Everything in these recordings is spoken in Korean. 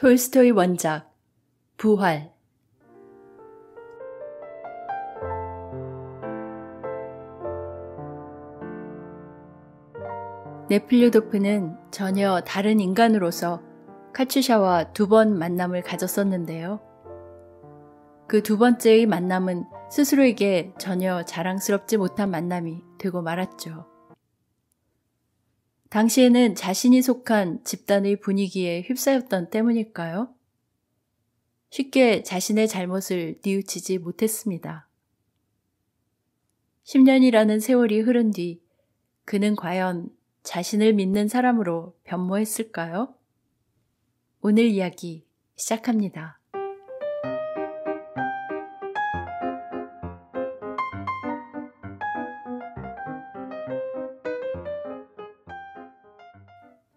톨스토이 원작 부활 네필류도프는 전혀 다른 인간으로서 카츄샤와 두 번 만남을 가졌었는데요. 그 두 번째의 만남은 스스로에게 전혀 자랑스럽지 못한 만남이 되고 말았죠. 당시에는 자신이 속한 집단의 분위기에 휩싸였던 때문일까요? 쉽게 자신의 잘못을 뉘우치지 못했습니다. 10년이라는 세월이 흐른 뒤 그는 과연 자신을 믿는 사람으로 변모했을까요? 오늘 이야기 시작합니다.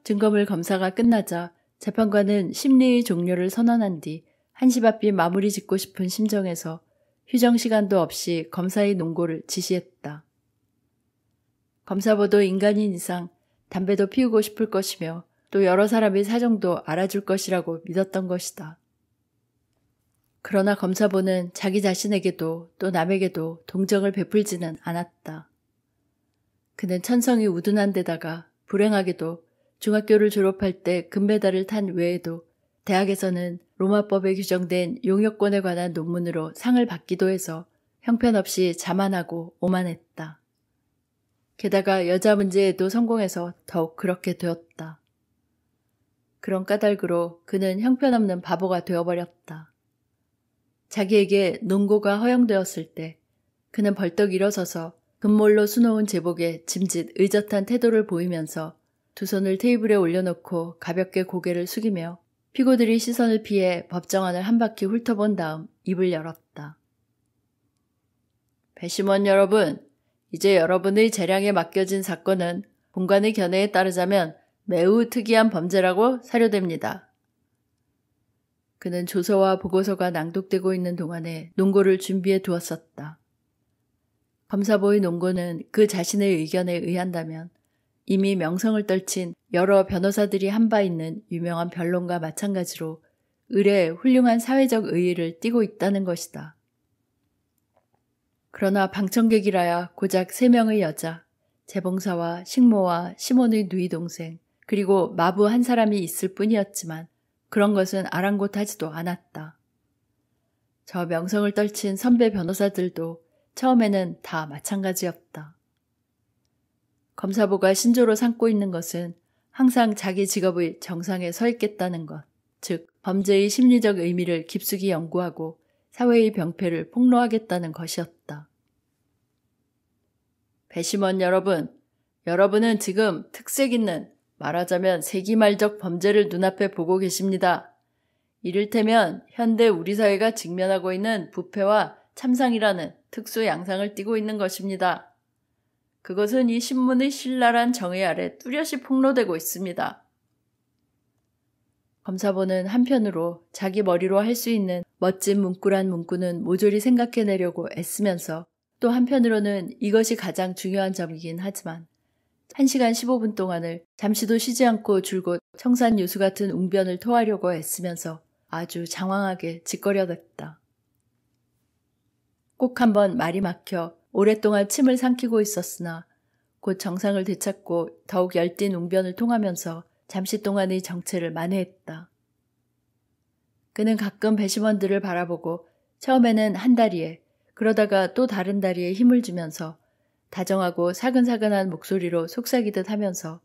증거물 검사가 끝나자 재판관은 심리의 종료를 선언한 뒤 한시 앞이 마무리 짓고 싶은 심정에서 휴정 시간도 없이 검사의 농고를 지시했다. 검사보도 인간인 이상 담배도 피우고 싶을 것이며 또 여러 사람의 사정도 알아줄 것이라고 믿었던 것이다. 그러나 검사보는 자기 자신에게도 또 남에게도 동정을 베풀지는 않았다. 그는 천성이 우둔한 데다가 불행하게도 중학교를 졸업할 때 금메달을 탄 외에도 대학에서는 로마법에 규정된 용역권에 관한 논문으로 상을 받기도 해서 형편없이 자만하고 오만했다. 게다가 여자 문제에도 성공해서 더욱 그렇게 되었다. 그런 까닭으로 그는 형편없는 바보가 되어버렸다. 자기에게 농고가 허용되었을 때 그는 벌떡 일어서서 금몰로 수놓은 제복에 짐짓 의젓한 태도를 보이면서 두 손을 테이블에 올려놓고 가볍게 고개를 숙이며 피고들이 시선을 피해 법정 안을 한 바퀴 훑어본 다음 입을 열었다. 배심원 여러분, 이제 여러분의 재량에 맡겨진 사건은 본관의 견해에 따르자면 매우 특이한 범죄라고 사료됩니다. 그는 조서와 보고서가 낭독되고 있는 동안에 농고를 준비해 두었었다. 검사보의 농고는그 자신의 의견에 의한다면 이미 명성을 떨친 여러 변호사들이 한바 있는 유명한 변론과 마찬가지로 의례 훌륭한 사회적 의의를 띠고 있다는 것이다. 그러나 방청객이라야 고작 3명의 여자, 재봉사와 식모와 시몬의 누이 동생, 그리고 마부 한 사람이 있을 뿐이었지만 그런 것은 아랑곳하지도 않았다. 저 명성을 떨친 선배 변호사들도 처음에는 다 마찬가지였다. 검사부가 신조로 삼고 있는 것은 항상 자기 직업의 정상에 서 있겠다는 것, 즉 범죄의 심리적 의미를 깊숙이 연구하고 사회의 병폐를 폭로하겠다는 것이었다. 배심원 여러분, 여러분은 지금 특색 있는 말하자면 세기말적 범죄를 눈앞에 보고 계십니다. 이를테면 현대 우리 사회가 직면하고 있는 부패와 참상이라는 특수 양상을 띠고 있는 것입니다. 그것은 이 신문의 신랄한 정의 아래 뚜렷이 폭로되고 있습니다. 검사본은 한편으로 자기 머리로 할 수 있는 멋진 문구란 문구는 모조리 생각해내려고 애쓰면서 또 한편으로는 이것이 가장 중요한 점이긴 하지만 1시간 15분 동안을 잠시도 쉬지 않고 줄곧 청산 유수 같은 웅변을 토하려고 애쓰면서 아주 장황하게 짓거려댔다. 꼭 한번 말이 막혀 오랫동안 침을 삼키고 있었으나 곧 정상을 되찾고 더욱 열띤 웅변을 통하면서 잠시 동안의 정체를 만회했다. 그는 가끔 배심원들을 바라보고 처음에는 한 다리에 그러다가 또 다른 다리에 힘을 주면서 다정하고 사근사근한 목소리로 속삭이듯 하면서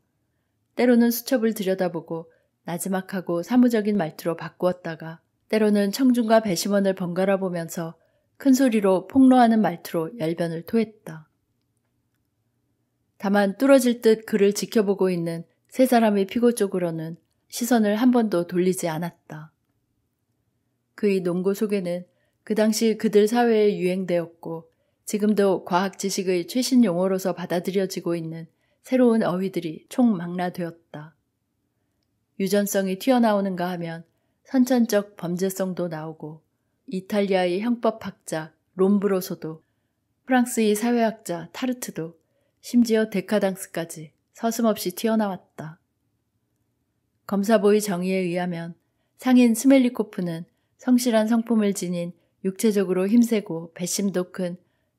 때로는 수첩을 들여다보고 나지막하고 사무적인 말투로 바꾸었다가 때로는 청중과 배심원을 번갈아 보면서 큰 소리로 폭로하는 말투로 열변을 토했다. 다만 뚫어질 듯 그를 지켜보고 있는 세 사람의 피고 쪽으로는 시선을 한 번도 돌리지 않았다. 그의 농구 속에는 그 당시 그들 사회에 유행되었고 지금도 과학 지식의 최신 용어로서 받아들여지고 있는 새로운 어휘들이 총망라되었다. 유전성이 튀어나오는가 하면 선천적 범죄성도 나오고 이탈리아의 형법학자 롬브로소도 프랑스의 사회학자 타르트도 심지어 데카당스까지 서슴없이 튀어나왔다. 검사보의 정의에 의하면 상인 스멜리코프는 성실한 성품을 지닌 육체적으로 힘세고 배심도 큰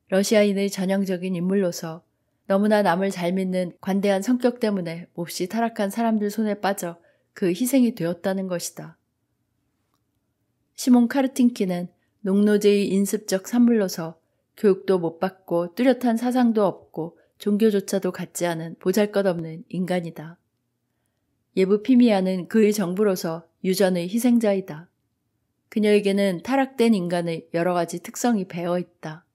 러시아인의 전형적인 인물로서 너무나 남을 잘 믿는 관대한 성격 때문에 몹시 타락한 사람들 손에 빠져 그 희생이 되었다는 것이다. 시몬 카르틴키는 농노제의 인습적 산물로서 교육도 못 받고 뚜렷한 사상도 없고 종교조차도 갖지 않은 보잘것없는 인간이다. 예부피미아는 그의 정부로서 유전의 희생자이다. 그녀에게는 타락된 인간의 여러 가지 특성이 배어 있다.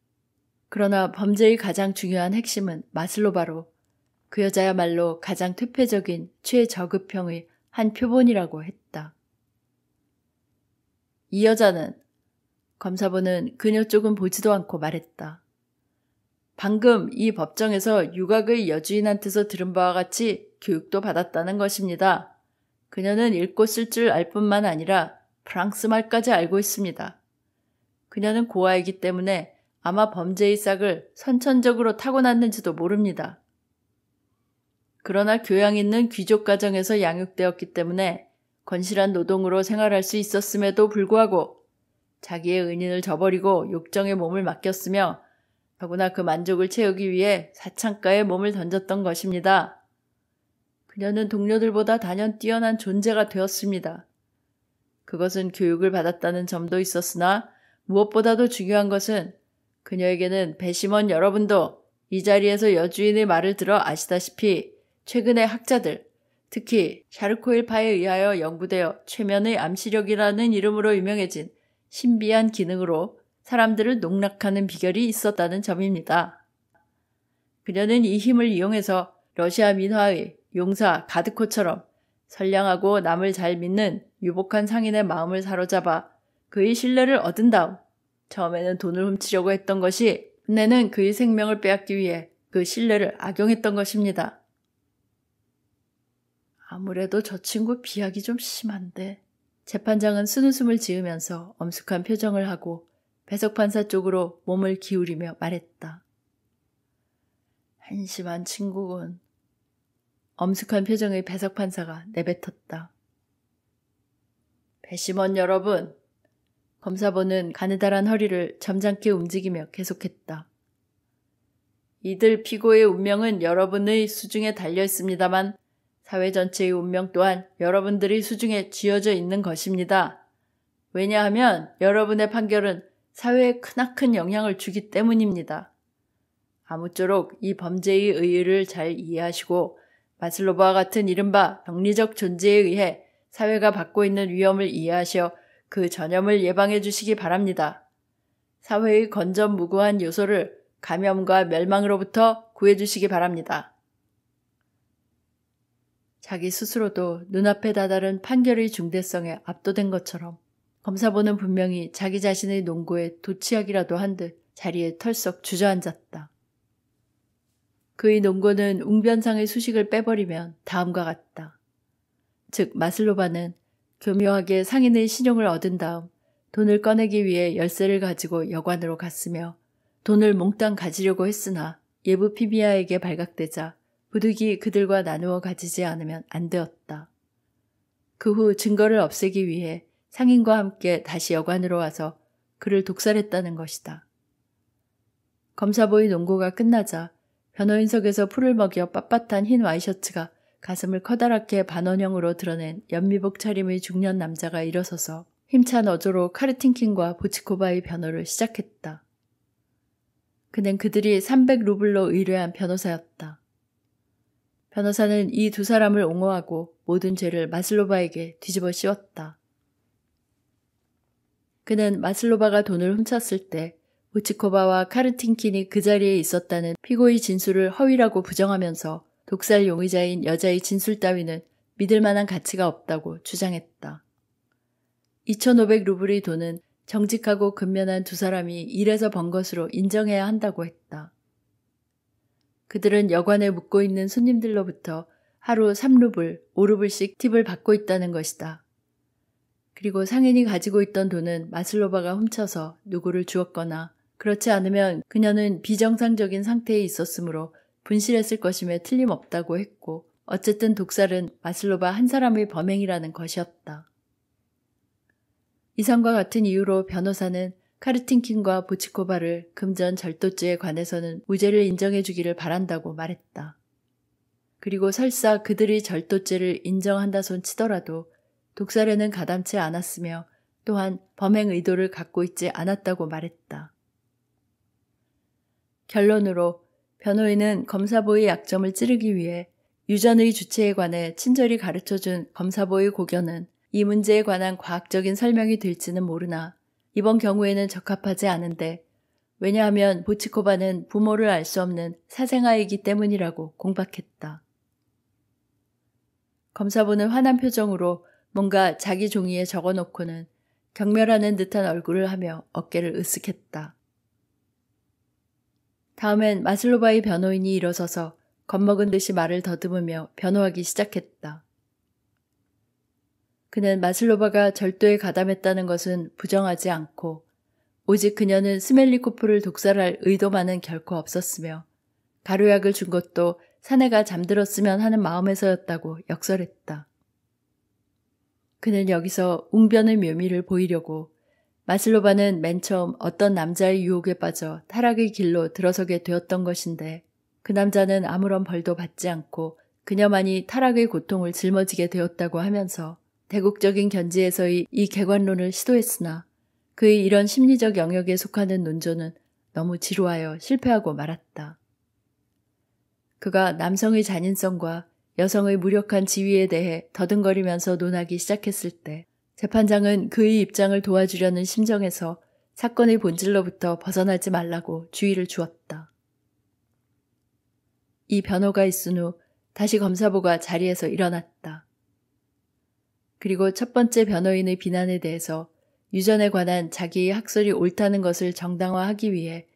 그러나 범죄의 가장 중요한 핵심은 마슬로바로 그 여자야말로 가장 퇴폐적인 최저급형의 한 표본이라고 했다. 이 여자는 검사부는 그녀 쪽은 보지도 않고 말했다. 방금 이 법정에서 유각의 여주인한테서 들은 바와 같이 교육도 받았다는 것입니다. 그녀는 읽고 쓸 줄 알 뿐만 아니라 프랑스 말까지 알고 있습니다. 그녀는 고아이기 때문에 아마 범죄의 싹을 선천적으로 타고났는지도 모릅니다. 그러나 교양 있는 귀족 가정에서 양육되었기 때문에 건실한 노동으로 생활할 수 있었음에도 불구하고 자기의 은인을 저버리고 욕정의 몸을 맡겼으며 더구나 그 만족을 채우기 위해 사창가에 몸을 던졌던 것입니다. 그녀는 동료들보다 단연 뛰어난 존재가 되었습니다. 그것은 교육을 받았다는 점도 있었으나 무엇보다도 중요한 것은 그녀에게는 배심원 여러분도 이 자리에서 여주인의 말을 들어 아시다시피 최근의 학자들, 특히 샤르코일파에 의하여 연구되어 최면의 암시력이라는 이름으로 유명해진 신비한 기능으로 사람들을 농락하는 비결이 있었다는 점입니다. 그녀는 이 힘을 이용해서 러시아 민화의 용사 가드코처럼 선량하고 남을 잘 믿는 유복한 상인의 마음을 사로잡아 그의 신뢰를 얻은 다음 처음에는 돈을 훔치려고 했던 것이 끝내는 그의 생명을 빼앗기 위해 그 신뢰를 악용했던 것입니다. 아무래도 저 친구 비약이 좀 심한데. 재판장은 순웃음을 지으면서 엄숙한 표정을 하고 배석판사 쪽으로 몸을 기울이며 말했다. 한심한 친구군. 엄숙한 표정의 배석판사가 내뱉었다. 배심원 여러분! 검사본은 가느다란 허리를 점잖게 움직이며 계속했다. 이들 피고의 운명은 여러분의 수중에 달려 있습니다만 사회 전체의 운명 또한 여러분들이 수중에 쥐어져 있는 것입니다. 왜냐하면 여러분의 판결은 사회에 크나큰 영향을 주기 때문입니다. 아무쪼록 이 범죄의 의의를 잘 이해하시고 마슬로바와 같은 이른바 병리적 존재에 의해 사회가 받고 있는 위험을 이해하시어 그 전염을 예방해 주시기 바랍니다. 사회의 건전무구한 요소를 감염과 멸망으로부터 구해 주시기 바랍니다. 자기 스스로도 눈앞에 다다른 판결의 중대성에 압도된 것처럼 검사보는 분명히 자기 자신의 농구에 도치하기라도 한 듯 자리에 털썩 주저앉았다. 그의 농구는 웅변상의 수식을 빼버리면 다음과 같다. 즉 마슬로바는 교묘하게 상인의 신용을 얻은 다음 돈을 꺼내기 위해 열쇠를 가지고 여관으로 갔으며 돈을 몽땅 가지려고 했으나 예부 피비아에게 발각되자 부득이 그들과 나누어 가지지 않으면 안 되었다. 그 후 증거를 없애기 위해 상인과 함께 다시 여관으로 와서 그를 독살했다는 것이다. 검사보의 농구가 끝나자 변호인석에서 풀을 먹여 빳빳한 흰 와이셔츠가 가슴을 커다랗게 반원형으로 드러낸 연미복 차림의 중년 남자가 일어서서 힘찬 어조로 카르틴킨과 보치코바의 변호를 시작했다. 그는 그들이 300루블로 의뢰한 변호사였다. 변호사는 이 두 사람을 옹호하고 모든 죄를 마슬로바에게 뒤집어 씌웠다. 그는 마슬로바가 돈을 훔쳤을 때 우치코바와 카르틴킨이 그 자리에 있었다는 피고의 진술을 허위라고 부정하면서 독살 용의자인 여자의 진술 따위는 믿을 만한 가치가 없다고 주장했다. 2,500 루블의 돈은 정직하고 근면한 두 사람이 일해서 번 것으로 인정해야 한다고 했다. 그들은 여관에 묵고 있는 손님들로부터 하루 3루블, 5루블씩 팁을 받고 있다는 것이다. 그리고 상인이 가지고 있던 돈은 마슬로바가 훔쳐서 누구를 주었거나 그렇지 않으면 그녀는 비정상적인 상태에 있었으므로 분실했을 것임에 틀림없다고 했고 어쨌든 독살은 마슬로바 한 사람의 범행이라는 것이었다. 이상과 같은 이유로 변호사는 카르틴킨과 보치코바를 금전 절도죄에 관해서는 무죄를 인정해주기를 바란다고 말했다. 그리고 설사 그들이 절도죄를 인정한다손 치더라도 독살에는 가담치 않았으며 또한 범행 의도를 갖고 있지 않았다고 말했다. 결론으로 변호인은 검사보의 약점을 찌르기 위해 유전의 주체에 관해 친절히 가르쳐준 검사보의 고견은 이 문제에 관한 과학적인 설명이 될지는 모르나 이번 경우에는 적합하지 않은데 왜냐하면 보치코바는 부모를 알 수 없는 사생아이기 때문이라고 공박했다. 검사부는 화난 표정으로 뭔가 자기 종이에 적어놓고는 경멸하는 듯한 얼굴을 하며 어깨를 으쓱했다. 다음엔 마슬로바의 변호인이 일어서서 겁먹은 듯이 말을 더듬으며 변호하기 시작했다. 그는 마슬로바가 절도에 가담했다는 것은 부정하지 않고 오직 그녀는 스멜리코프를 독살할 의도만은 결코 없었으며 가루약을 준 것도 사내가 잠들었으면 하는 마음에서였다고 역설했다. 그는 여기서 웅변의 묘미를 보이려고 마슬로바는 맨 처음 어떤 남자의 유혹에 빠져 타락의 길로 들어서게 되었던 것인데 그 남자는 아무런 벌도 받지 않고 그녀만이 타락의 고통을 짊어지게 되었다고 하면서 대국적인 견지에서의 이 개관론을 시도했으나 그의 이런 심리적 영역에 속하는 논조는 너무 지루하여 실패하고 말았다. 그가 남성의 잔인성과 여성의 무력한 지위에 대해 더듬거리면서 논하기 시작했을 때 재판장은 그의 입장을 도와주려는 심정에서 사건의 본질로부터 벗어나지 말라고 주의를 주었다. 이 변호가 있은 후 다시 검사부가 자리에서 일어났다. 그리고 첫 번째 변호인의 비난에 대해서 유전에 관한 자기의 학설이 옳다는 것을 정당화하기 위해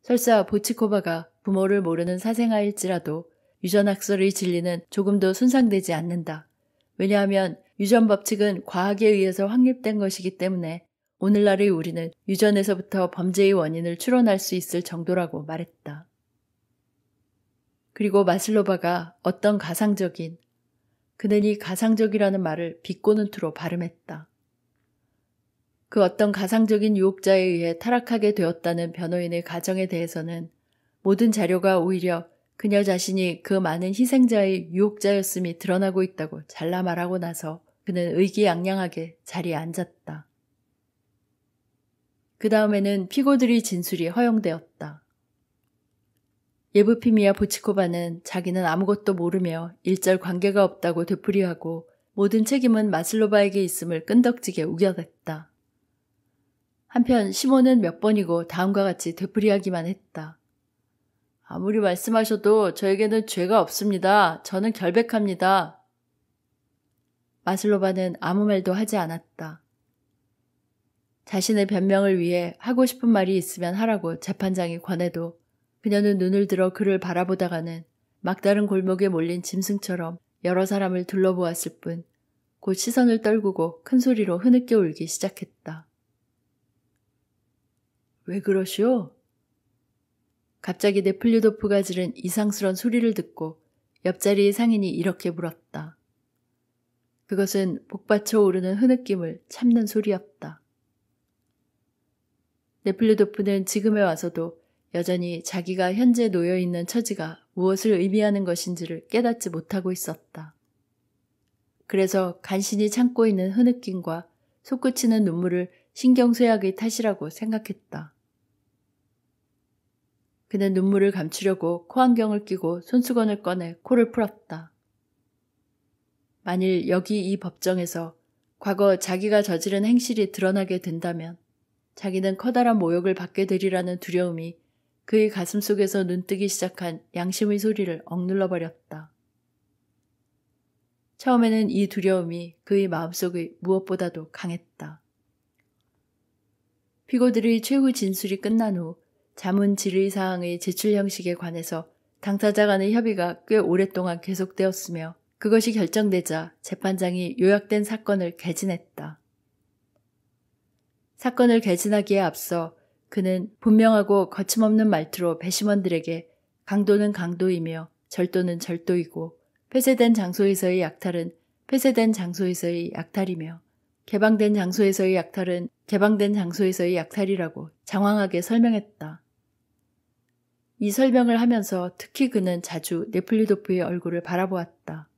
설사 보치코바가 부모를 모르는 사생아일지라도 유전 학설의 진리는 조금도 손상되지 않는다. 왜냐하면 유전 법칙은 과학에 의해서 확립된 것이기 때문에 오늘날의 우리는 유전에서부터 범죄의 원인을 추론할 수 있을 정도라고 말했다. 그리고 마슬로바가 어떤 가상적인 그는 이 가상적이라는 말을 비꼬는 투로 발음했다. 그 어떤 가상적인 유혹자에 의해 타락하게 되었다는 변호인의 가정에 대해서는 모든 자료가 오히려 그녀 자신이 그 많은 희생자의 유혹자였음이 드러나고 있다고 잘라 말하고 나서 그는 의기양양하게 자리에 앉았다. 그 다음에는 피고들이 진술이 허용되었다. 예브피미아 보치코바는 자기는 아무것도 모르며 일절 관계가 없다고 되풀이하고 모든 책임은 마슬로바에게 있음을 끈덕지게 우겨댔다. 한편 시몬은 몇 번이고 다음과 같이 되풀이하기만 했다. 아무리 말씀하셔도 저에게는 죄가 없습니다. 저는 결백합니다. 마슬로바는 아무 말도 하지 않았다. 자신의 변명을 위해 하고 싶은 말이 있으면 하라고 재판장이 권해도 그녀는 눈을 들어 그를 바라보다가는 막다른 골목에 몰린 짐승처럼 여러 사람을 둘러보았을 뿐 곧 시선을 떨구고 큰 소리로 흐느껴 울기 시작했다. 왜 그러시오? 갑자기 네플류도프가 지른 이상스런 소리를 듣고 옆자리의 상인이 이렇게 물었다. 그것은 복받쳐 오르는 흐느낌을 참는 소리였다. 네플류도프는 지금에 와서도 여전히 자기가 현재 놓여 있는 처지가 무엇을 의미하는 것인지를 깨닫지 못하고 있었다. 그래서 간신히 참고 있는 흐느낌과 솟구치는 눈물을 신경쇠약의 탓이라고 생각했다. 그는 눈물을 감추려고 코안경을 끼고 손수건을 꺼내 코를 풀었다. 만일 여기 이 법정에서 과거 자기가 저지른 행실이 드러나게 된다면 자기는 커다란 모욕을 받게 되리라는 두려움이 그의 가슴 속에서 눈뜨기 시작한 양심의 소리를 억눌러 버렸다. 처음에는 이 두려움이 그의 마음속의 무엇보다도 강했다. 피고들의 최후 진술이 끝난 후 자문 질의사항의 제출 형식에 관해서 당사자 간의 협의가 꽤 오랫동안 계속되었으며 그것이 결정되자 재판장이 요약된 사건을 개진했다. 사건을 개진하기에 앞서 그는 분명하고 거침없는 말투로 배심원들에게 강도는 강도이며 절도는 절도이고 폐쇄된 장소에서의 약탈은 폐쇄된 장소에서의 약탈이며 개방된 장소에서의 약탈은 개방된 장소에서의 약탈이라고 장황하게 설명했다. 이 설명을 하면서 특히 그는 자주 네플리도프의 얼굴을 바라보았다.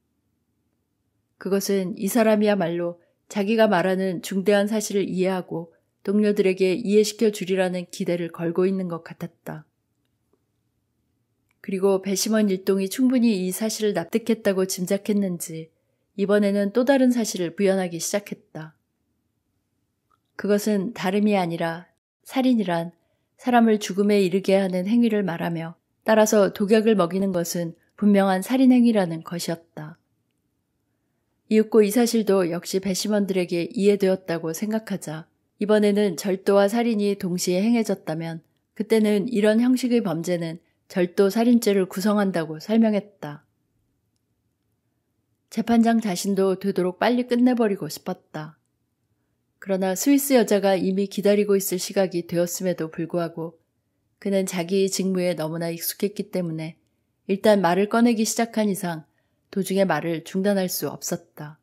그것은 이 사람이야말로 자기가 말하는 중대한 사실을 이해하고 동료들에게 이해시켜 주리라는 기대를 걸고 있는 것 같았다. 그리고 배심원 일동이 충분히 이 사실을 납득했다고 짐작했는지 이번에는 또 다른 사실을 부연하기 시작했다. 그것은 다름이 아니라 살인이란 사람을 죽음에 이르게 하는 행위를 말하며 따라서 독약을 먹이는 것은 분명한 살인행위라는 것이었다. 이윽고 이 사실도 역시 배심원들에게 이해되었다고 생각하자 이번에는 절도와 살인이 동시에 행해졌다면 그때는 이런 형식의 범죄는 절도 살인죄를 구성한다고 설명했다. 재판장 자신도 되도록 빨리 끝내버리고 싶었다. 그러나 스위스 여자가 이미 기다리고 있을 시각이 되었음에도 불구하고 그는 자기 직무에 너무나 익숙했기 때문에 일단 말을 꺼내기 시작한 이상 도중에 말을 중단할 수 없었다.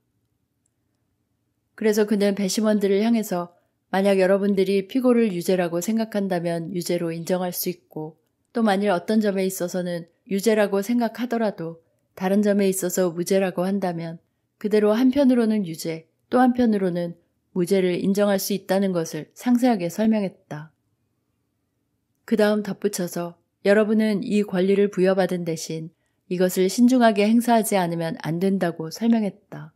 그래서 그는 배심원들을 향해서 만약 여러분들이 피고를 유죄라고 생각한다면 유죄로 인정할 수 있고 또 만일 어떤 점에 있어서는 유죄라고 생각하더라도 다른 점에 있어서 무죄라고 한다면 그대로 한편으로는 유죄, 또 한편으로는 무죄를 인정할 수 있다는 것을 상세하게 설명했다. 그 다음 덧붙여서 여러분은 이 권리를 부여받은 대신 이것을 신중하게 행사하지 않으면 안 된다고 설명했다.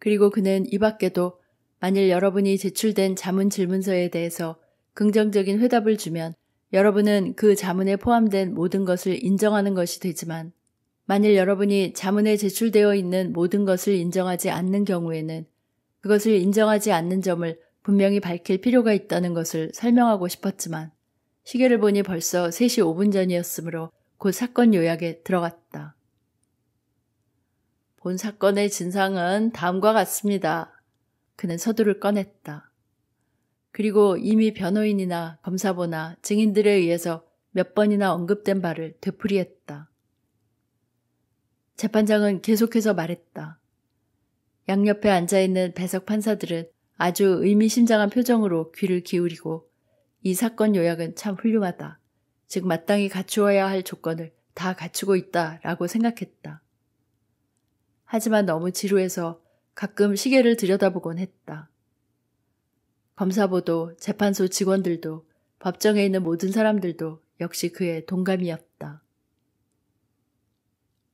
그리고 그는 이 밖에도 만일 여러분이 제출된 자문 질문서에 대해서 긍정적인 회답을 주면 여러분은 그 자문에 포함된 모든 것을 인정하는 것이 되지만 만일 여러분이 자문에 제출되어 있는 모든 것을 인정하지 않는 경우에는 그것을 인정하지 않는 점을 분명히 밝힐 필요가 있다는 것을 설명하고 싶었지만 시계를 보니 벌써 3시 5분 전이었으므로 곧 사건 요약에 들어갔다. 본 사건의 진상은 다음과 같습니다. 그는 서두를 꺼냈다. 그리고 이미 변호인이나 검사보나 증인들에 의해서 몇 번이나 언급된 바를 되풀이했다. 재판장은 계속해서 말했다. 양옆에 앉아있는 배석 판사들은 아주 의미심장한 표정으로 귀를 기울이고 이 사건 요약은 참 훌륭하다. 즉 마땅히 갖추어야 할 조건을 다 갖추고 있다 라고 생각했다. 하지만 너무 지루해서 가끔 시계를 들여다보곤 했다. 검사보도 재판소 직원들도 법정에 있는 모든 사람들도 역시 그의 동감이었다.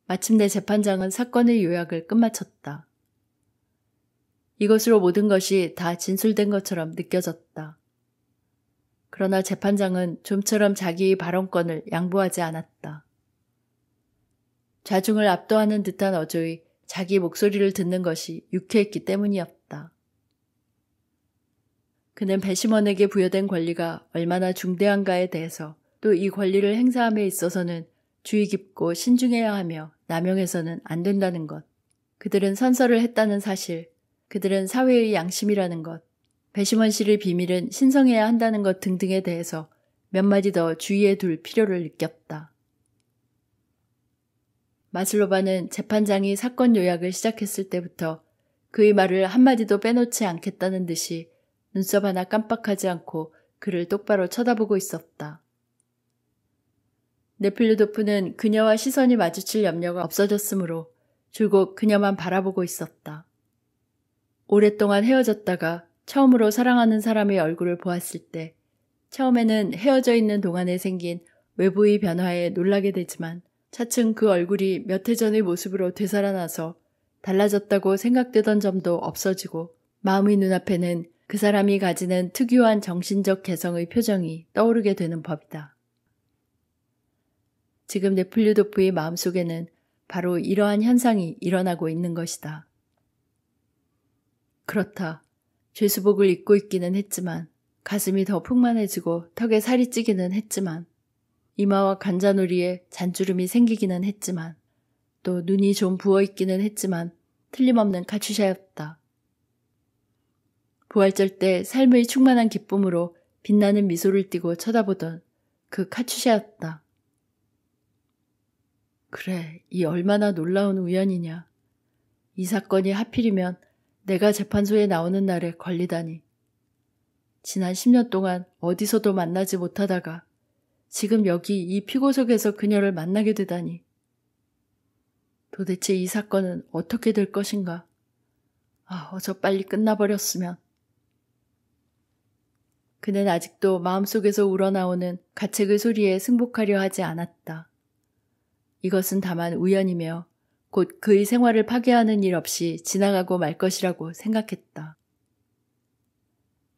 마침내 재판장은 사건의 요약을 끝마쳤다. 이것으로 모든 것이 다 진술된 것처럼 느껴졌다. 그러나 재판장은 좀처럼 자기의 발언권을 양보하지 않았다. 좌중을 압도하는 듯한 어조의 자기 목소리를 듣는 것이 유쾌했기 때문이었다. 그는 배심원에게 부여된 권리가 얼마나 중대한가에 대해서 또 이 권리를 행사함에 있어서는 주의 깊고 신중해야 하며 남용해서는 안 된다는 것, 그들은 선서를 했다는 사실, 그들은 사회의 양심이라는 것, 배심원 씨를 비밀은 신성해야 한다는 것 등등에 대해서 몇 마디 더 주의해 둘 필요를 느꼈다. 마슬로바는 재판장이 사건 요약을 시작했을 때부터 그의 말을 한마디도 빼놓지 않겠다는 듯이 눈썹 하나 깜빡하지 않고 그를 똑바로 쳐다보고 있었다. 네필루도프는 그녀와 시선이 마주칠 염려가 없어졌으므로 줄곧 그녀만 바라보고 있었다. 오랫동안 헤어졌다가 처음으로 사랑하는 사람의 얼굴을 보았을 때 처음에는 헤어져 있는 동안에 생긴 외부의 변화에 놀라게 되지만 차츰 그 얼굴이 몇 해 전의 모습으로 되살아나서 달라졌다고 생각되던 점도 없어지고 마음의 눈앞에는 그 사람이 가지는 특유한 정신적 개성의 표정이 떠오르게 되는 법이다. 지금 네플류도프의 마음속에는 바로 이러한 현상이 일어나고 있는 것이다. 그렇다. 죄수복을 입고 있기는 했지만 가슴이 더 풍만해지고 턱에 살이 찌기는 했지만 이마와 관자놀이에 잔주름이 생기기는 했지만 또 눈이 좀 부어있기는 했지만 틀림없는 카츄샤였다. 부활절 때 삶의 충만한 기쁨으로 빛나는 미소를 띠고 쳐다보던 그 카츄샤였다. 그래, 이 얼마나 놀라운 우연이냐. 이 사건이 하필이면 내가 재판소에 나오는 날에 걸리다니. 지난 10년 동안 어디서도 만나지 못하다가 지금 여기 이 피고석에서 그녀를 만나게 되다니. 도대체 이 사건은 어떻게 될 것인가? 아, 어저 빨리 끝나버렸으면. 그는 아직도 마음속에서 우러나오는 가책의 소리에 승복하려 하지 않았다. 이것은 다만 우연이며 곧 그의 생활을 파괴하는 일 없이 지나가고 말 것이라고 생각했다.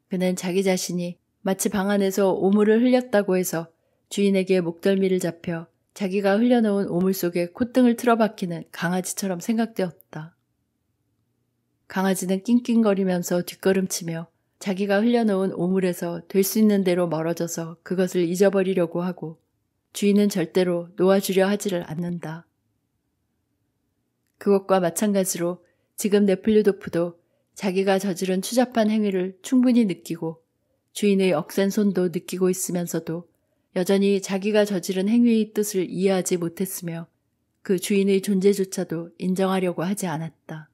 그는 자기 자신이 마치 방 안에서 오물을 흘렸다고 해서 주인에게 목덜미를 잡혀 자기가 흘려놓은 오물 속에 콧등을 틀어박히는 강아지처럼 생각되었다. 강아지는 낑낑거리면서 뒷걸음치며 자기가 흘려놓은 오물에서 될 수 있는 대로 멀어져서 그것을 잊어버리려고 하고 주인은 절대로 놓아주려 하지를 않는다. 그것과 마찬가지로 지금 네플류도프도 자기가 저지른 추잡한 행위를 충분히 느끼고 주인의 억센 손도 느끼고 있으면서도 여전히 자기가 저지른 행위의 뜻을 이해하지 못했으며 그 주인의 존재조차도 인정하려고 하지 않았다.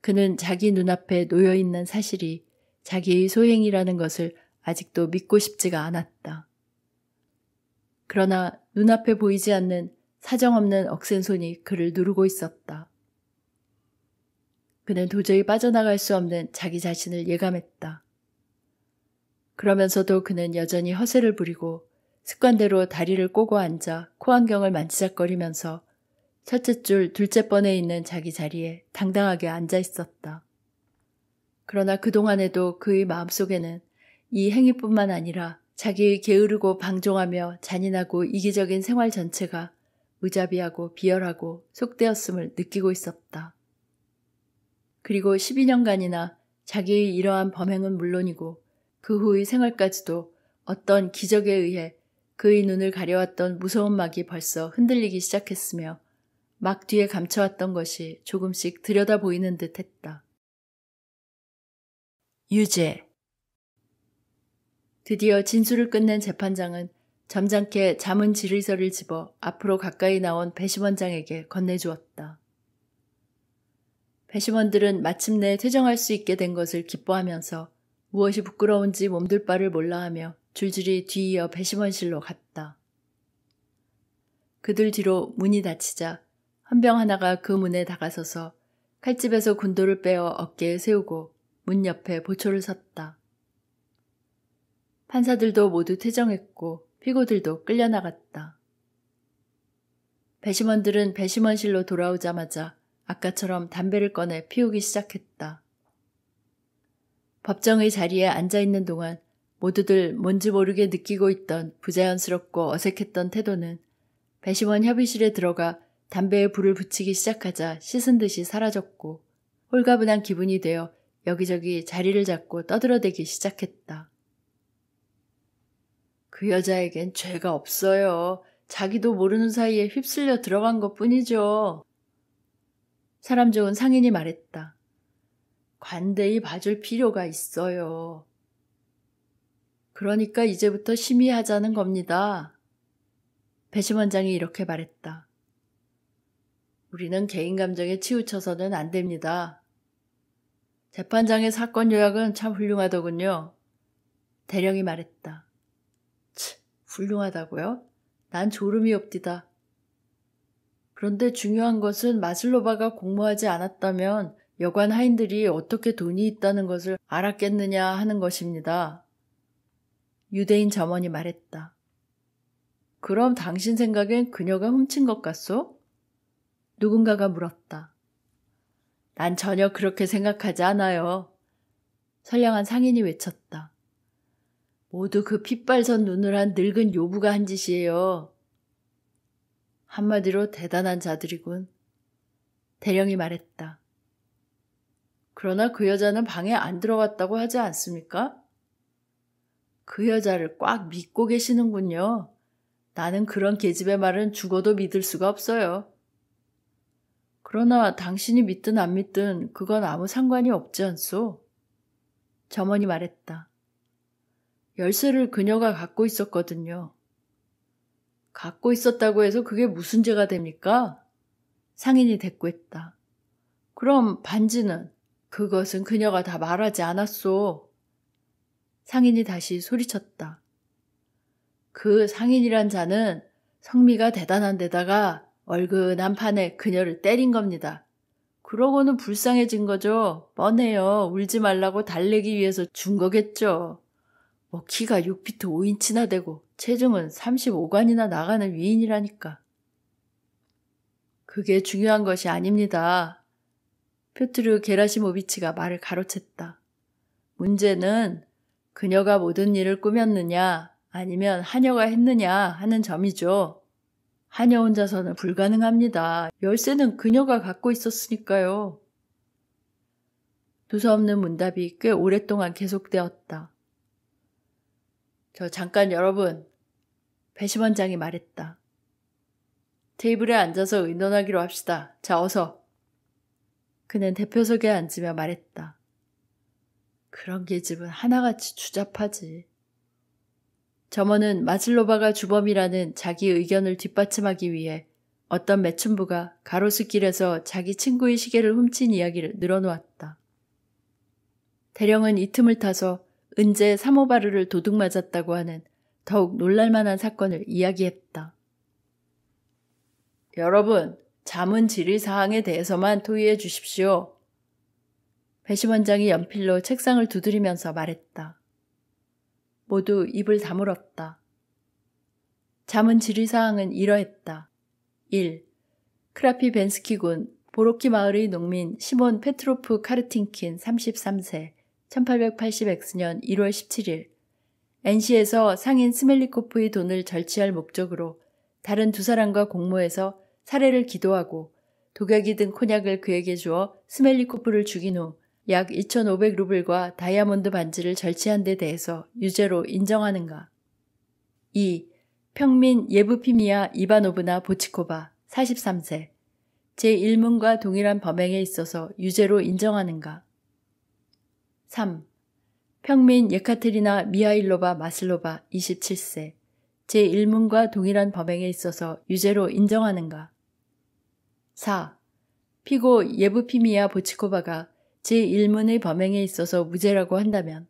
그는 자기 눈앞에 놓여있는 사실이 자기의 소행이라는 것을 아직도 믿고 싶지가 않았다. 그러나 눈앞에 보이지 않는 사정없는 억센 손이 그를 누르고 있었다. 그는 도저히 빠져나갈 수 없는 자기 자신을 예감했다. 그러면서도 그는 여전히 허세를 부리고 습관대로 다리를 꼬고 앉아 코안경을 만지작거리면서 첫째 줄 둘째 번에 있는 자기 자리에 당당하게 앉아 있었다. 그러나 그동안에도 그의 마음속에는 이 행위뿐만 아니라 자기의 게으르고 방종하며 잔인하고 이기적인 생활 전체가 무자비하고 비열하고 속되었음을 느끼고 있었다. 그리고 12년간이나 자기의 이러한 범행은 물론이고 그 후의 생활까지도 어떤 기적에 의해 그의 눈을 가려왔던 무서운 막이 벌써 흔들리기 시작했으며 막 뒤에 감춰왔던 것이 조금씩 들여다 보이는 듯 했다. 유죄 드디어 진술을 끝낸 재판장은 점잖게 자문 지리서를 집어 앞으로 가까이 나온 배심원장에게 건네주었다. 배심원들은 마침내 퇴정할 수 있게 된 것을 기뻐하면서 무엇이 부끄러운지 몸둘 바를 몰라하며 줄줄이 뒤이어 배심원실로 갔다. 그들 뒤로 문이 닫히자 한 병 하나가 그 문에 다가서서 칼집에서 군도를 빼어 어깨에 세우고 문 옆에 보초를 섰다. 판사들도 모두 퇴정했고 피고들도 끌려나갔다. 배심원들은 배심원실로 돌아오자마자 아까처럼 담배를 꺼내 피우기 시작했다. 법정의 자리에 앉아있는 동안 모두들 뭔지 모르게 느끼고 있던 부자연스럽고 어색했던 태도는 배심원 협의실에 들어가 담배에 불을 붙이기 시작하자 씻은 듯이 사라졌고 홀가분한 기분이 되어 여기저기 자리를 잡고 떠들어대기 시작했다. 그 여자에겐 죄가 없어요. 자기도 모르는 사이에 휩쓸려 들어간 것 뿐이죠. 사람 좋은 상인이 말했다. 관대히 봐줄 필요가 있어요. 그러니까 이제부터 심의하자는 겁니다. 배심원장이 이렇게 말했다. 우리는 개인 감정에 치우쳐서는 안 됩니다. 재판장의 사건 요약은 참 훌륭하더군요. 대령이 말했다. 치, 훌륭하다고요? 난 졸음이 없디다. 그런데 중요한 것은 마슬로바가 공모하지 않았다면 여관 하인들이 어떻게 돈이 있다는 것을 알았겠느냐 하는 것입니다. 유대인 점원이 말했다. 그럼 당신 생각엔 그녀가 훔친 것 같소? 누군가가 물었다. 난 전혀 그렇게 생각하지 않아요. 선량한 상인이 외쳤다. 모두 그 핏발선 눈을 한 늙은 요부가 한 짓이에요. 한마디로 대단한 자들이군. 대령이 말했다. 그러나 그 여자는 방에 안 들어갔다고 하지 않습니까? 그 여자를 꽉 믿고 계시는군요. 나는 그런 계집의 말은 죽어도 믿을 수가 없어요. 그러나 당신이 믿든 안 믿든 그건 아무 상관이 없지 않소? 점원이 말했다. 열쇠를 그녀가 갖고 있었거든요. 갖고 있었다고 해서 그게 무슨 죄가 됩니까? 상인이 대꾸했다. 그럼 반지는? 그것은 그녀가 다 말하지 않았소. 상인이 다시 소리쳤다. 그 상인이란 자는 성미가 대단한 데다가 얼근한 판에 그녀를 때린 겁니다. 그러고는 불쌍해진 거죠. 뻔해요. 울지 말라고 달래기 위해서 준 거겠죠. 뭐 키가 6피트 5인치나 되고 체중은 35관이나 나가는 위인이라니까. 그게 중요한 것이 아닙니다. 표트르 게라시모비치가 말을 가로챘다. 문제는 그녀가 모든 일을 꾸몄느냐 아니면 하녀가 했느냐 하는 점이죠. 하녀 혼자서는 불가능합니다. 열쇠는 그녀가 갖고 있었으니까요. 두서없는 문답이 꽤 오랫동안 계속되었다. 저 잠깐 여러분, 배심원장이 말했다. 테이블에 앉아서 의논하기로 합시다. 자, 어서. 그는 대표석에 앉으며 말했다. 그런 계집은 하나같이 주잡하지. 점원은 마슬로바가 주범이라는 자기 의견을 뒷받침하기 위해 어떤 매춘부가 가로수길에서 자기 친구의 시계를 훔친 이야기를 늘어놓았다. 대령은 이 틈을 타서 은재 사모바르를 도둑 맞았다고 하는 더욱 놀랄만한 사건을 이야기했다. 여러분, 자문 질의 사항에 대해서만 토의해 주십시오. 배심원장이 연필로 책상을 두드리면서 말했다. 모두 입을 다물었다. 자문 질의 사항은 이러했다. 1. 크라피 벤스키 군 보로키 마을의 농민 시몬 페트로프 카르팅킨 33세 1880X년 1월 17일 NC에서 상인 스멜리코프의 돈을 절취할 목적으로 다른 두 사람과 공모해서 사례를 기도하고 독약이 든 코냑을 그에게 주어 스멜리코프를 죽인 후 약 2,500루블과 다이아몬드 반지를 절취한 데 대해서 유죄로 인정하는가. 2. 평민 예브피미아 이바노브나 보치코바 43세 제1문과 동일한 범행에 있어서 유죄로 인정하는가. 3. 평민 예카테리나 미하일로바 마슬로바 27세 제1문과 동일한 범행에 있어서 유죄로 인정하는가. 4. 피고 예부피미아 보치코바가 제1문의 범행에 있어서 무죄라고 한다면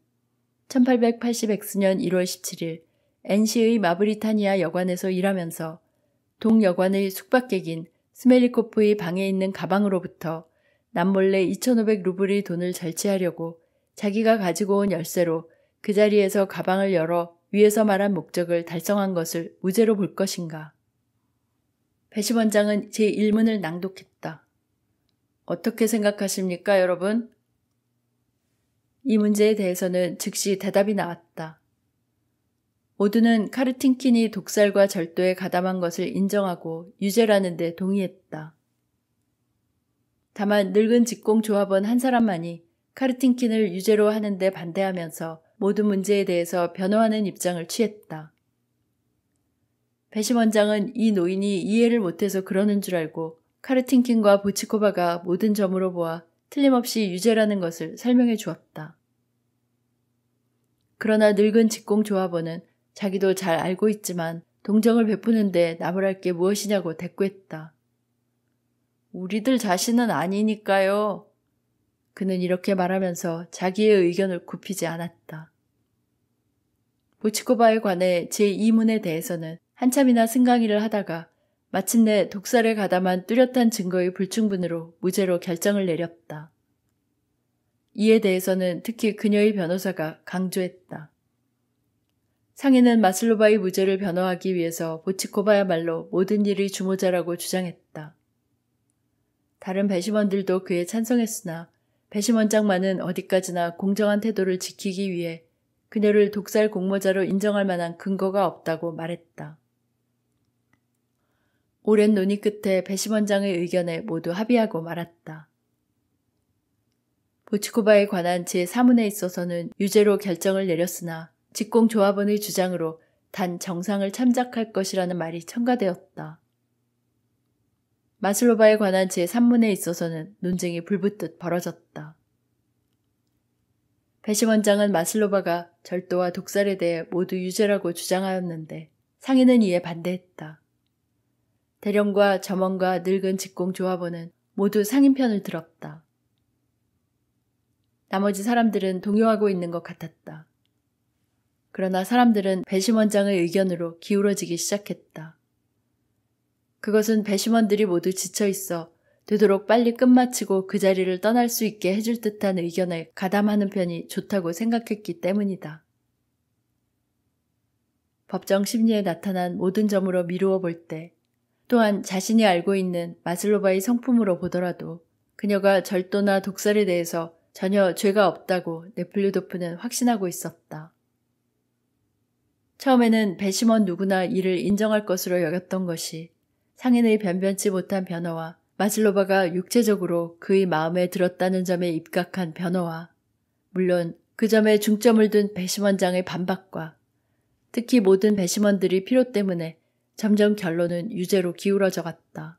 1880X년 1월 17일 NC의 마브리타니아 여관에서 일하면서 동여관의 숙박객인 스멜리코프의 방에 있는 가방으로부터 남몰래 2,500 루블의 돈을 절취하려고 자기가 가지고 온 열쇠로 그 자리에서 가방을 열어 위에서 말한 목적을 달성한 것을 무죄로 볼 것인가. 배심원장은 제 일문을 낭독했다. 어떻게 생각하십니까, 여러분? 이 문제에 대해서는 즉시 대답이 나왔다. 모두는 카르틴킨이 독살과 절도에 가담한 것을 인정하고 유죄라는 데 동의했다. 다만 늙은 직공조합원 한 사람만이 카르틴킨을 유죄로 하는데 반대하면서 모든 문제에 대해서 변호하는 입장을 취했다. 배심 원장은 이 노인이 이해를 못해서 그러는 줄 알고 카르틴킨과 보치코바가 모든 점으로 보아 틀림없이 유죄라는 것을 설명해 주었다. 그러나 늙은 직공 조합원은 자기도 잘 알고 있지만 동정을 베푸는데 나무랄 게 무엇이냐고 대꾸했다. 우리들 자신은 아니니까요. 그는 이렇게 말하면서 자기의 의견을 굽히지 않았다. 보치코바에 관해 제2문에 대해서는 한참이나 승강이를 하다가 마침내 독살을 가담한 뚜렷한 증거의 불충분으로 무죄로 결정을 내렸다. 이에 대해서는 특히 그녀의 변호사가 강조했다. 상인은 마슬로바의 무죄를 변호하기 위해서 보치코바야말로 모든 일의 주모자라고 주장했다. 다른 배심원들도 그에 찬성했으나 배심원장만은 어디까지나 공정한 태도를 지키기 위해 그녀를 독살 공모자로 인정할 만한 근거가 없다고 말했다. 오랜 논의 끝에 배심원장의 의견에 모두 합의하고 말았다. 보츠코바에 관한 제3문에 있어서는 유죄로 결정을 내렸으나 직공조합원의 주장으로 단 정상을 참작할 것이라는 말이 첨가되었다. 마슬로바에 관한 제3문에 있어서는 논쟁이 불붙듯 벌어졌다. 배심원장은 마슬로바가 절도와 독살에 대해 모두 유죄라고 주장하였는데 상인은 이에 반대했다. 대령과 점원과 늙은 직공 조합원은 모두 상인편을 들었다. 나머지 사람들은 동요하고 있는 것 같았다. 그러나 사람들은 배심원장의 의견으로 기울어지기 시작했다. 그것은 배심원들이 모두 지쳐 있어 되도록 빨리 끝마치고 그 자리를 떠날 수 있게 해줄 듯한 의견을 가담하는 편이 좋다고 생각했기 때문이다. 법정 심리에 나타난 모든 점으로 미루어 볼때 또한 자신이 알고 있는 마슬로바의 성품으로 보더라도 그녀가 절도나 독살에 대해서 전혀 죄가 없다고 네플루도프는 확신하고 있었다. 처음에는 배심원 누구나 이를 인정할 것으로 여겼던 것이 상인의 변변치 못한 변화와 마슬로바가 육체적으로 그의 마음에 들었다는 점에 입각한 변화와 물론 그 점에 중점을 둔 배심원장의 반박과 특히 모든 배심원들이 피로 때문에 점점 결론은 유죄로 기울어져 갔다.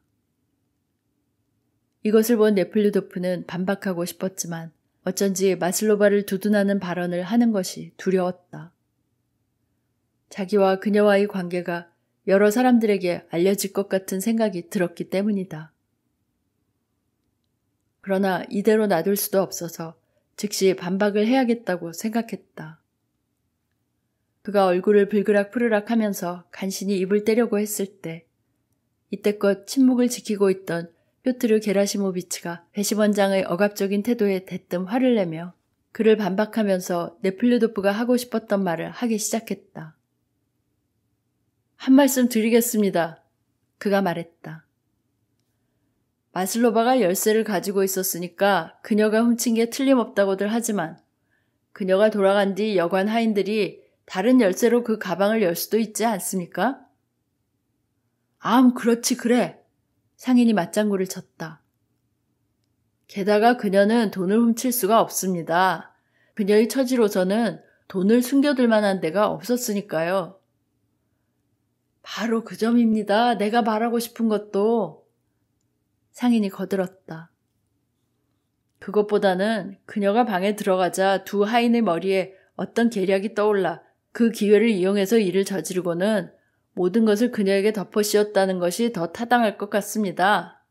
이것을 본네플루도프는 반박하고 싶었지만 어쩐지 마슬로바를 두둔하는 발언을 하는 것이 두려웠다. 자기와 그녀와의 관계가 여러 사람들에게 알려질 것 같은 생각이 들었기 때문이다. 그러나 이대로 놔둘 수도 없어서 즉시 반박을 해야겠다고 생각했다. 그가 얼굴을 불그락푸르락 하면서 간신히 입을 떼려고 했을 때 이때껏 침묵을 지키고 있던 뾰트르 게라시모비치가 배심원장의 억압적인 태도에 대뜸 화를 내며 그를 반박하면서 네플루도프가 하고 싶었던 말을 하기 시작했다. 한 말씀 드리겠습니다. 그가 말했다. 마슬로바가 열쇠를 가지고 있었으니까 그녀가 훔친 게 틀림없다고들 하지만 그녀가 돌아간 뒤 여관 하인들이 다른 열쇠로 그 가방을 열 수도 있지 않습니까? 암, 그렇지, 그래. 상인이 맞장구를 쳤다. 게다가 그녀는 돈을 훔칠 수가 없습니다. 그녀의 처지로서는 돈을 숨겨둘 만한 데가 없었으니까요. 바로 그 점입니다. 내가 말하고 싶은 것도. 상인이 거들었다. 그것보다는 그녀가 방에 들어가자 두 하인의 머리에 어떤 계략이 떠올라 그 기회를 이용해서 일을 저지르고는 모든 것을 그녀에게 덮어씌웠다는 것이 더 타당할 것 같습니다.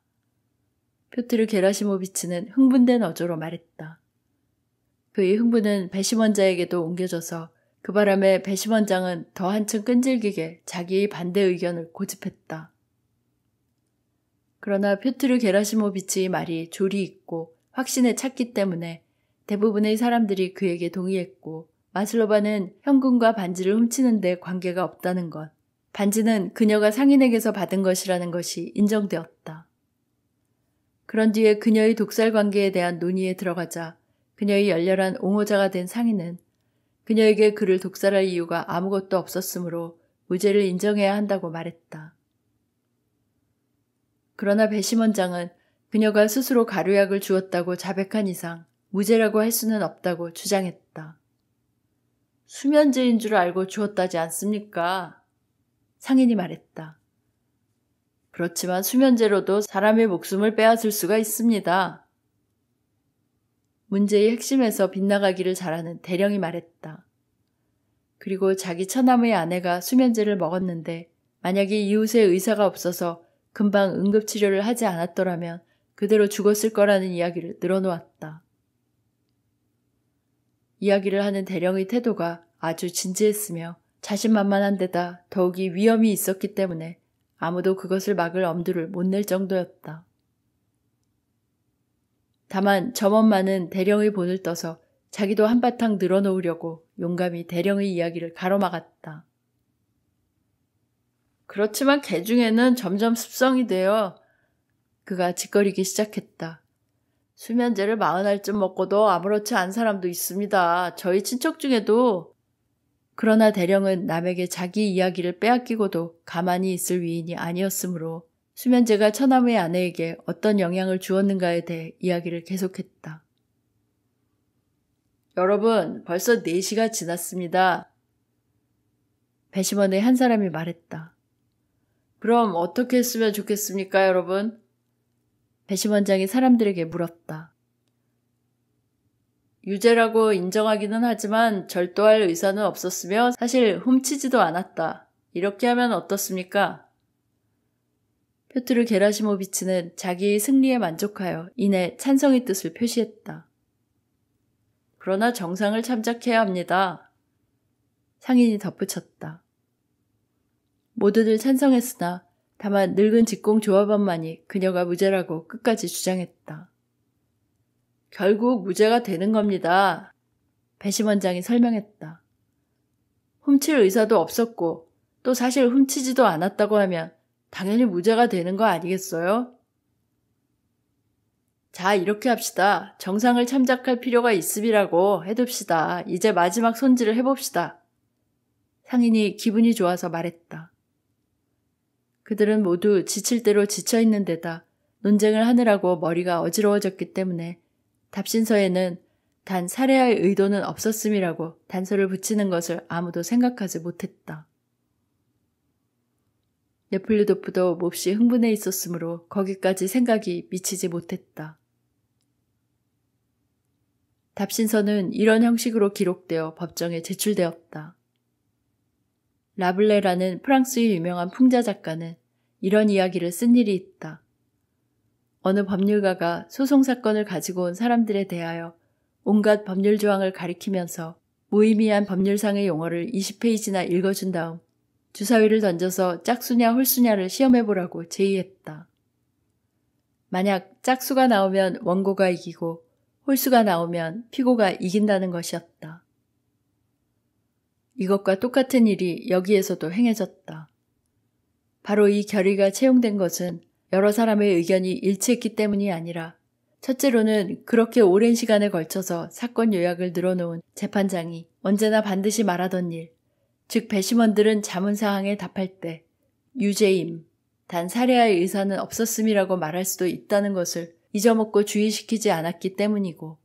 표트르 게라시모비치는 흥분된 어조로 말했다. 그의 흥분은 배심원자에게도 옮겨져서 그 바람에 배심원장은 더 한층 끈질기게 자기의 반대 의견을 고집했다. 그러나 표트르 게라시모비치의 말이 조리 있고 확신에 찼기 때문에 대부분의 사람들이 그에게 동의했고 마슬로바는 현금과 반지를 훔치는데 관계가 없다는 것, 반지는 그녀가 상인에게서 받은 것이라는 것이 인정되었다. 그런 뒤에 그녀의 독살 관계에 대한 논의에 들어가자 그녀의 열렬한 옹호자가 된 상인은 그녀에게 그를 독살할 이유가 아무것도 없었으므로 무죄를 인정해야 한다고 말했다. 그러나 배심원장은 그녀가 스스로 가루약을 주었다고 자백한 이상 무죄라고 할 수는 없다고 주장했다. 수면제인 줄 알고 주었다지 않습니까? 상인이 말했다. 그렇지만 수면제로도 사람의 목숨을 빼앗을 수가 있습니다. 문제의 핵심에서 빗나가기를 잘하는 대령이 말했다. 그리고 자기 처남의 아내가 수면제를 먹었는데 만약에 이웃의 의사가 없어서 금방 응급치료를 하지 않았더라면 그대로 죽었을 거라는 이야기를 늘어놓았다. 이야기를 하는 대령의 태도가 아주 진지했으며 자신만만한 데다 더욱이 위험이 있었기 때문에 아무도 그것을 막을 엄두를 못 낼 정도였다. 다만 점원만은 대령의 본을 떠서 자기도 한바탕 늘어놓으려고 용감히 대령의 이야기를 가로막았다. 그렇지만 개 중에는 점점 습성이 되어 그가 짓거리기 시작했다. 수면제를 마흔 알쯤 먹고도 아무렇지 않은 사람도 있습니다. 저희 친척 중에도. 그러나 대령은 남에게 자기 이야기를 빼앗기고도 가만히 있을 위인이 아니었으므로 수면제가 처남의 아내에게 어떤 영향을 주었는가에 대해 이야기를 계속했다. 여러분, 벌써 4시가 지났습니다. 배심원의 한 사람이 말했다. 그럼 어떻게 했으면 좋겠습니까, 여러분? 배심원장이 사람들에게 물었다. 유죄라고 인정하기는 하지만 절도할 의사는 없었으며 사실 훔치지도 않았다. 이렇게 하면 어떻습니까? 표트르 게라시모비치는 자기의 승리에 만족하여 이내 찬성의 뜻을 표시했다. 그러나 정상을 참작해야 합니다. 상인이 덧붙였다. 모두들 찬성했으나 다만 늙은 직공 조합원만이 그녀가 무죄라고 끝까지 주장했다. 결국 무죄가 되는 겁니다. 배심 원장이 설명했다. 훔칠 의사도 없었고 또 사실 훔치지도 않았다고 하면 당연히 무죄가 되는 거 아니겠어요? 자, 이렇게 합시다. 정상을 참작할 필요가 있음이라고 해둡시다. 이제 마지막 손질을 해봅시다. 상인이 기분이 좋아서 말했다. 그들은 모두 지칠 대로 지쳐 있는 데다 논쟁을 하느라고 머리가 어지러워졌기 때문에 답신서에는 단 살해할 의도는 없었음이라고 단서를 붙이는 것을 아무도 생각하지 못했다. 네플루도프도 몹시 흥분해 있었으므로 거기까지 생각이 미치지 못했다. 답신서는 이런 형식으로 기록되어 법정에 제출되었다. 라블레라는 프랑스의 유명한 풍자 작가는 이런 이야기를 쓴 일이 있다. 어느 법률가가 소송 사건을 가지고 온 사람들에 대하여 온갖 법률 조항을 가리키면서 무의미한 법률상의 용어를 20페이지나 읽어준 다음 주사위를 던져서 짝수냐 홀수냐를 시험해보라고 제의했다. 만약 짝수가 나오면 원고가 이기고 홀수가 나오면 피고가 이긴다는 것이었다. 이것과 똑같은 일이 여기에서도 행해졌다. 바로 이 결의가 채용된 것은 여러 사람의 의견이 일치했기 때문이 아니라 첫째로는 그렇게 오랜 시간에 걸쳐서 사건 요약을 늘어놓은 재판장이 언제나 반드시 말하던 일, 즉 배심원들은 자문 사항에 답할 때 유죄임, 단 살해할 의사는 없었음이라고 말할 수도 있다는 것을 잊어먹고 주의시키지 않았기 때문이고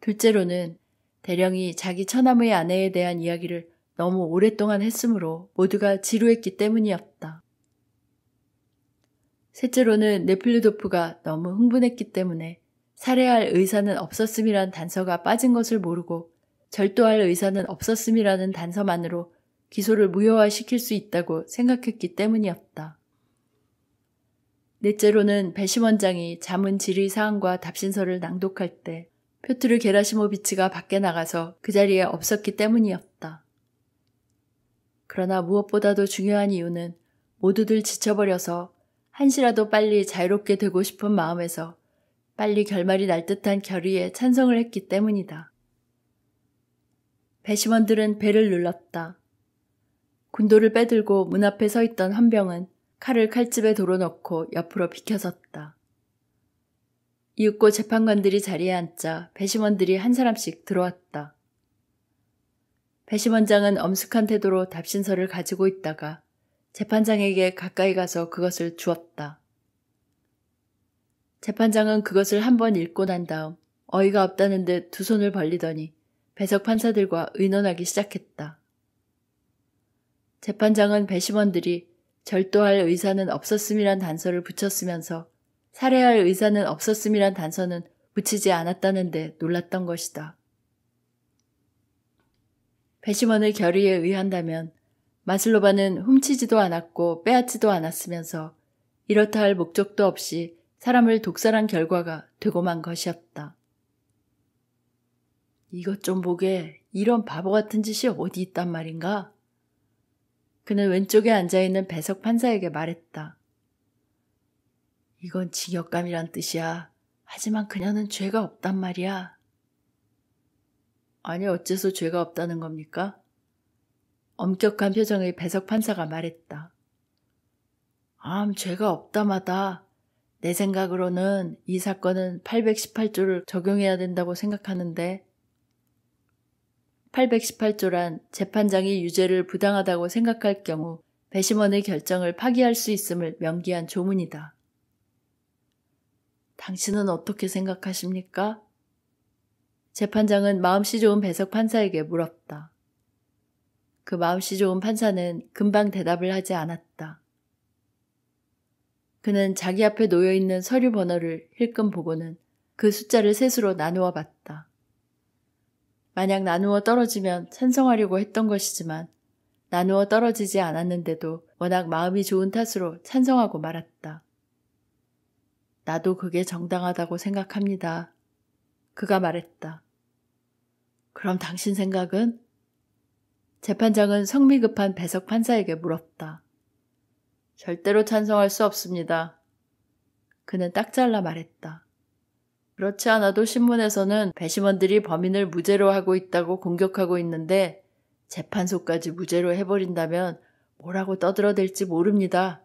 둘째로는 대령이 자기 처남의 아내에 대한 이야기를 너무 오랫동안 했으므로 모두가 지루했기 때문이었다. 셋째로는 네플루도프가 너무 흥분했기 때문에 살해할 의사는 없었음이란 단서가 빠진 것을 모르고 절도할 의사는 없었음이라는 단서만으로 기소를 무효화시킬 수 있다고 생각했기 때문이었다. 넷째로는 배심원장이 자문 질의 사항과 답신서를 낭독할 때 표트르 게라시모비치가 밖에 나가서 그 자리에 없었기 때문이었다. 그러나 무엇보다도 중요한 이유는 모두들 지쳐버려서 한시라도 빨리 자유롭게 되고 싶은 마음에서 빨리 결말이 날 듯한 결의에 찬성을 했기 때문이다. 배심원들은 배를 눌렀다. 군도를 빼들고 문 앞에 서 있던 헌병은 칼을 칼집에 도로 넣고 옆으로 비켜섰다. 이윽고 재판관들이 자리에 앉자 배심원들이 한 사람씩 들어왔다. 배심원장은 엄숙한 태도로 답신서를 가지고 있다가 재판장에게 가까이 가서 그것을 주었다. 재판장은 그것을 한번 읽고 난 다음 어이가 없다는 듯 두 손을 벌리더니 배석 판사들과 의논하기 시작했다. 재판장은 배심원들이 절도할 의사는 없었음이란 단서를 붙였으면서 살해할 의사는 없었음이란 단서는 붙이지 않았다는데 놀랐던 것이다. 배심원의 결의에 의한다면 마슬로바는 훔치지도 않았고 빼앗지도 않았으면서 이렇다 할 목적도 없이 사람을 독살한 결과가 되고만 것이었다. 이것 좀 보게 이런 바보 같은 짓이 어디 있단 말인가? 그는 왼쪽에 앉아있는 배석 판사에게 말했다. 이건 징역감이란 뜻이야. 하지만 그녀는 죄가 없단 말이야. 아니, 어째서 죄가 없다는 겁니까? 엄격한 표정의 배석 판사가 말했다. 암, 죄가 없다마다 내 생각으로는 이 사건은 818조를 적용해야 된다고 생각하는데 818조란 재판장이 유죄를 부당하다고 생각할 경우 배심원의 결정을 파기할 수 있음을 명기한 조문이다. 당신은 어떻게 생각하십니까? 재판장은 마음씨 좋은 배석 판사에게 물었다. 그 마음씨 좋은 판사는 금방 대답을 하지 않았다. 그는 자기 앞에 놓여 있는 서류 번호를 힐끔 보고는 그 숫자를 셋으로 나누어 봤다. 만약 나누어 떨어지면 찬성하려고 했던 것이지만 나누어 떨어지지 않았는데도 워낙 마음이 좋은 탓으로 찬성하고 말았다. 나도 그게 정당하다고 생각합니다. 그가 말했다. 그럼 당신 생각은? 재판장은 성미급한 배석 판사에게 물었다. 절대로 찬성할 수 없습니다. 그는 딱 잘라 말했다. 그렇지 않아도 신문에서는 배심원들이 범인을 무죄로 하고 있다고 공격하고 있는데 재판소까지 무죄로 해버린다면 뭐라고 떠들어댈지 모릅니다.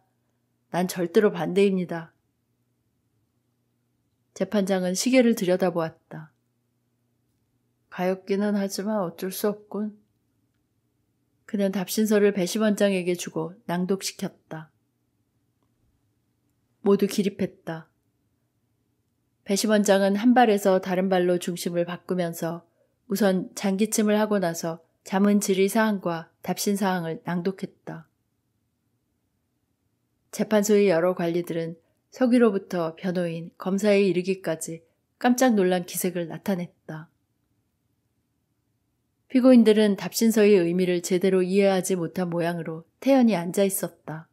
난 절대로 반대입니다. 재판장은 시계를 들여다보았다. 가엾기는 하지만 어쩔 수 없군. 그는 답신서를 배심원장에게 주고 낭독시켰다. 모두 기립했다. 배심원장은 한 발에서 다른 발로 중심을 바꾸면서 우선 장기침을 하고 나서 잠은 질의사항과 답신사항을 낭독했다. 재판소의 여러 관리들은 서기로부터 변호인, 검사에 이르기까지 깜짝 놀란 기색을 나타냈다. 피고인들은 답신서의 의미를 제대로 이해하지 못한 모양으로 태연히 앉아 있었다.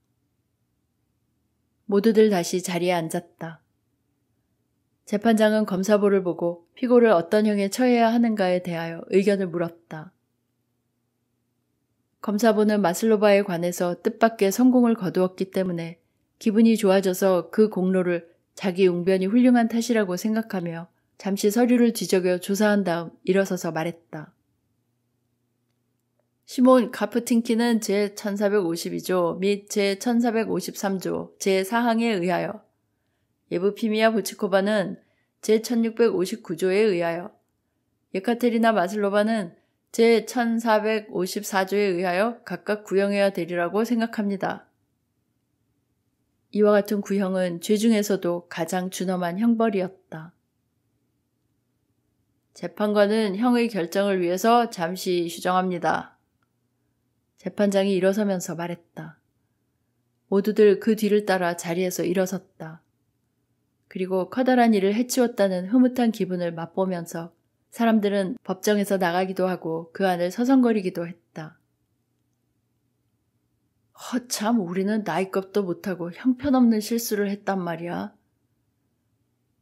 모두들 다시 자리에 앉았다. 재판장은 검사보를 보고 피고를 어떤 형에 처해야 하는가에 대하여 의견을 물었다. 검사보는 마슬로바에 관해서 뜻밖의 성공을 거두었기 때문에 기분이 좋아져서 그 공로를 자기 용변이 훌륭한 탓이라고 생각하며 잠시 서류를 뒤적여 조사한 다음 일어서서 말했다. 시몬 카프틴키는 제1452조 및 제1453조 제4항에 의하여 예브피미아 보치코바는 제1659조에 의하여 예카테리나 마슬로바는 제1454조에 의하여 각각 구형해야 되리라고 생각합니다. 이와 같은 구형은 죄 중에서도 가장 준엄한 형벌이었다. 재판관은 형의 결정을 위해서 잠시 휴정합니다. 재판장이 일어서면서 말했다. 모두들 그 뒤를 따라 자리에서 일어섰다. 그리고 커다란 일을 해치웠다는 흐뭇한 기분을 맛보면서 사람들은 법정에서 나가기도 하고 그 안을 서성거리기도 했다. 허참 우리는 나이값도 못하고 형편없는 실수를 했단 말이야.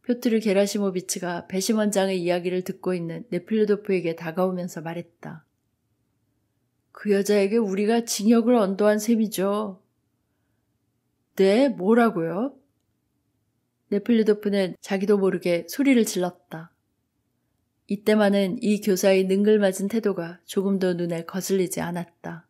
표트르 게라시모비치가 배심원장의 이야기를 듣고 있는 네필로도프에게 다가오면서 말했다. 그 여자에게 우리가 징역을 언도한 셈이죠. 네, 뭐라고요? 네플리도프는 자기도 모르게 소리를 질렀다. 이때만은 이 교사의 능글맞은 태도가 조금 도 눈에 거슬리지 않았다.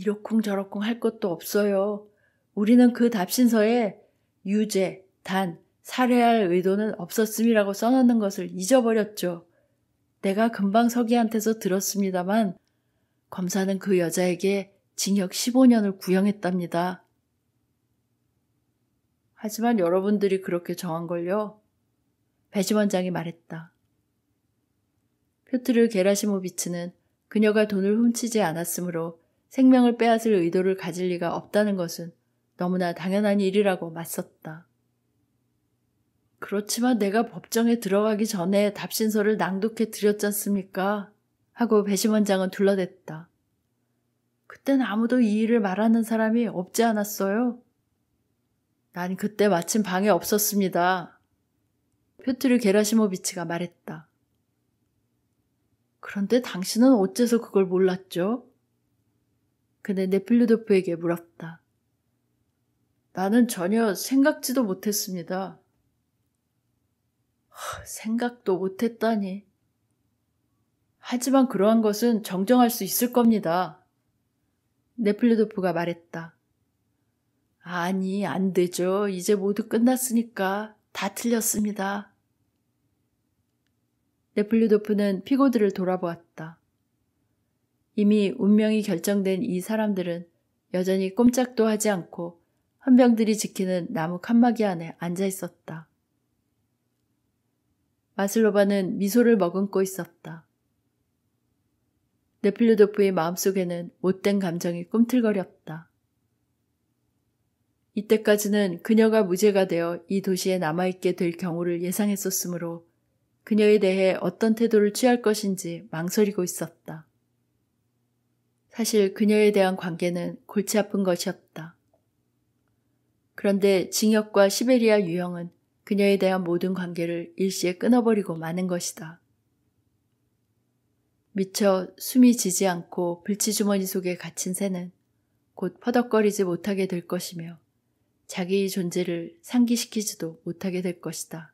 이러쿵저러쿵 할 것도 없어요. 우리는 그 답신서에 유죄, 단, 살해할 의도는 없었음이라고 써놓는 것을 잊어버렸죠. 내가 금방 서기한테서 들었습니다만 검사는 그 여자에게 징역 15년을 구형했답니다. 하지만 여러분들이 그렇게 정한걸요? 배심원장이 말했다. 표트르 게라시모비츠는 그녀가 돈을 훔치지 않았으므로 생명을 빼앗을 의도를 가질 리가 없다는 것은 너무나 당연한 일이라고 맞섰다. 그렇지만 내가 법정에 들어가기 전에 답신서를 낭독해 드렸잖습니까? 하고 배심원장은 둘러댔다. 그땐 아무도 이 일을 말하는 사람이 없지 않았어요? 난 그때 마침 방에 없었습니다. 표트르 게라시모비치가 말했다. 그런데 당신은 어째서 그걸 몰랐죠? 그는 네플루도프에게 물었다. 나는 전혀 생각지도 못했습니다. 생각도 못했다니. 하지만 그러한 것은 정정할 수 있을 겁니다. 네플루도프가 말했다. 아니, 안 되죠. 이제 모두 끝났으니까 다 틀렸습니다. 네플루도프는 피고들을 돌아보았다. 이미 운명이 결정된 이 사람들은 여전히 꼼짝도 하지 않고 헌병들이 지키는 나무 칸막이 안에 앉아 있었다. 마슬로바는 미소를 머금고 있었다. 네필로도프의 마음속에는 못된 감정이 꿈틀거렸다. 이때까지는 그녀가 무죄가 되어 이 도시에 남아있게 될 경우를 예상했었으므로 그녀에 대해 어떤 태도를 취할 것인지 망설이고 있었다. 사실 그녀에 대한 관계는 골치 아픈 것이었다. 그런데 징역과 시베리아 유형은 그녀에 대한 모든 관계를 일시에 끊어버리고 마는 것이다. 미처 숨이 지지 않고 불치주머니 속에 갇힌 새는 곧 퍼덕거리지 못하게 될 것이며 자기의 존재를 상기시키지도 못하게 될 것이다.